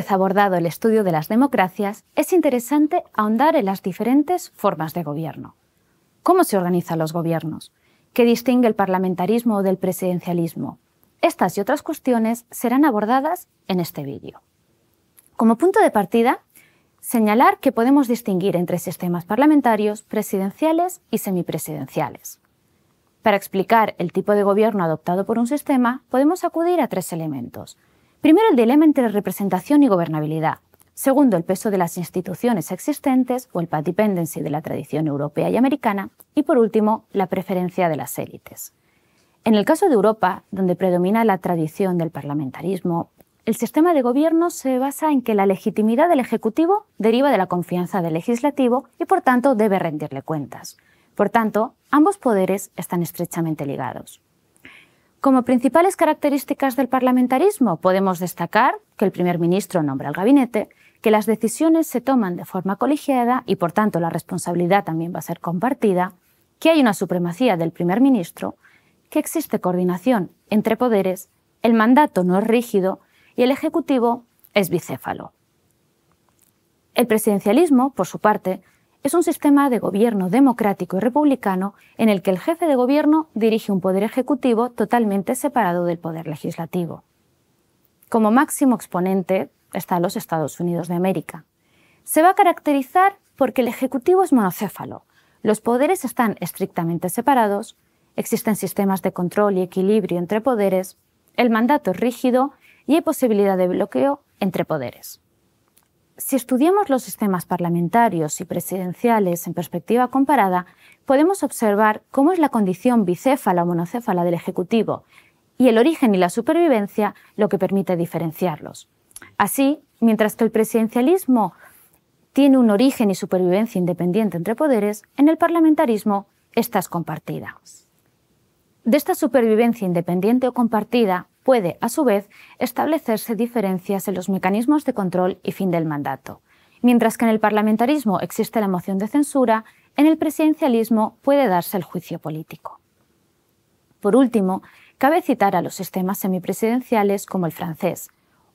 vez abordado el estudio de las democracias, es interesante ahondar en las diferentes formas de gobierno. ¿Cómo se organizan los gobiernos? ¿Qué distingue el parlamentarismo del presidencialismo? Estas y otras cuestiones serán abordadas en este vídeo. Como punto de partida, señalar que podemos distinguir entre sistemas parlamentarios, presidenciales y semipresidenciales. Para explicar el tipo de gobierno adoptado por un sistema, podemos acudir a tres elementos – Primero, el dilema entre representación y gobernabilidad. Segundo, el peso de las instituciones existentes o el dependency de la tradición europea y americana. Y por último, la preferencia de las élites. En el caso de Europa, donde predomina la tradición del parlamentarismo, el sistema de gobierno se basa en que la legitimidad del Ejecutivo deriva de la confianza del Legislativo y por tanto debe rendirle cuentas. Por tanto, ambos poderes están estrechamente ligados. Como principales características del parlamentarismo podemos destacar que el primer ministro nombra al gabinete, que las decisiones se toman de forma colegiada y por tanto la responsabilidad también va a ser compartida, que hay una supremacía del primer ministro, que existe coordinación entre poderes, el mandato no es rígido y el ejecutivo es bicéfalo. El presidencialismo, por su parte, es un sistema de gobierno democrático y republicano en el que el jefe de gobierno dirige un poder ejecutivo totalmente separado del poder legislativo. Como máximo exponente están los Estados Unidos de América. Se va a caracterizar porque el ejecutivo es monocéfalo, los poderes están estrictamente separados, existen sistemas de control y equilibrio entre poderes, el mandato es rígido y hay posibilidad de bloqueo entre poderes si estudiamos los sistemas parlamentarios y presidenciales en perspectiva comparada, podemos observar cómo es la condición bicéfala o monocéfala del Ejecutivo y el origen y la supervivencia lo que permite diferenciarlos. Así, mientras que el presidencialismo tiene un origen y supervivencia independiente entre poderes, en el parlamentarismo estas compartidas. De esta supervivencia independiente o compartida puede, a su vez, establecerse diferencias en los mecanismos de control y fin del mandato. Mientras que en el parlamentarismo existe la moción de censura, en el presidencialismo puede darse el juicio político. Por último, cabe citar a los sistemas semipresidenciales como el francés.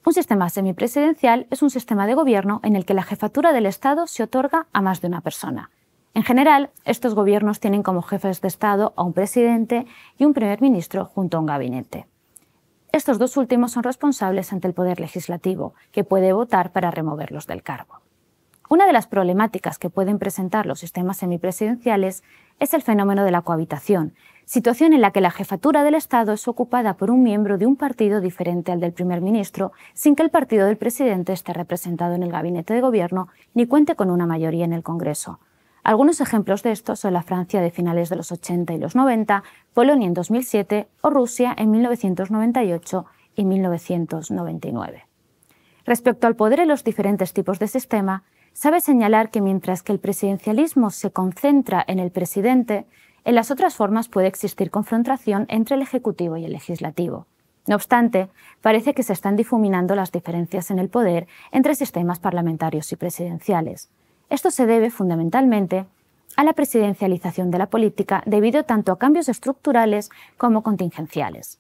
Un sistema semipresidencial es un sistema de gobierno en el que la jefatura del Estado se otorga a más de una persona. En general, estos gobiernos tienen como jefes de Estado a un presidente y un primer ministro junto a un gabinete. Estos dos últimos son responsables ante el Poder Legislativo, que puede votar para removerlos del cargo. Una de las problemáticas que pueden presentar los sistemas semipresidenciales es el fenómeno de la cohabitación, situación en la que la jefatura del Estado es ocupada por un miembro de un partido diferente al del primer ministro, sin que el partido del presidente esté representado en el gabinete de gobierno ni cuente con una mayoría en el Congreso. Algunos ejemplos de esto son la Francia de finales de los 80 y los 90, Polonia en 2007 o Rusia en 1998 y 1999. Respecto al poder en los diferentes tipos de sistema, sabe señalar que mientras que el presidencialismo se concentra en el presidente, en las otras formas puede existir confrontación entre el Ejecutivo y el Legislativo. No obstante, parece que se están difuminando las diferencias en el poder entre sistemas parlamentarios y presidenciales. Esto se debe fundamentalmente a la presidencialización de la política debido tanto a cambios estructurales como contingenciales.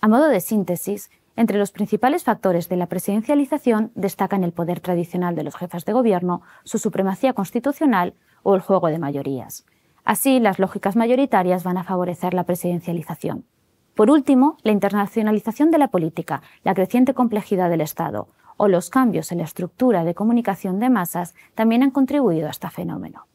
A modo de síntesis, entre los principales factores de la presidencialización destacan el poder tradicional de los jefes de gobierno, su supremacía constitucional o el juego de mayorías. Así, las lógicas mayoritarias van a favorecer la presidencialización. Por último, la internacionalización de la política, la creciente complejidad del Estado, o los cambios en la estructura de comunicación de masas también han contribuido a este fenómeno.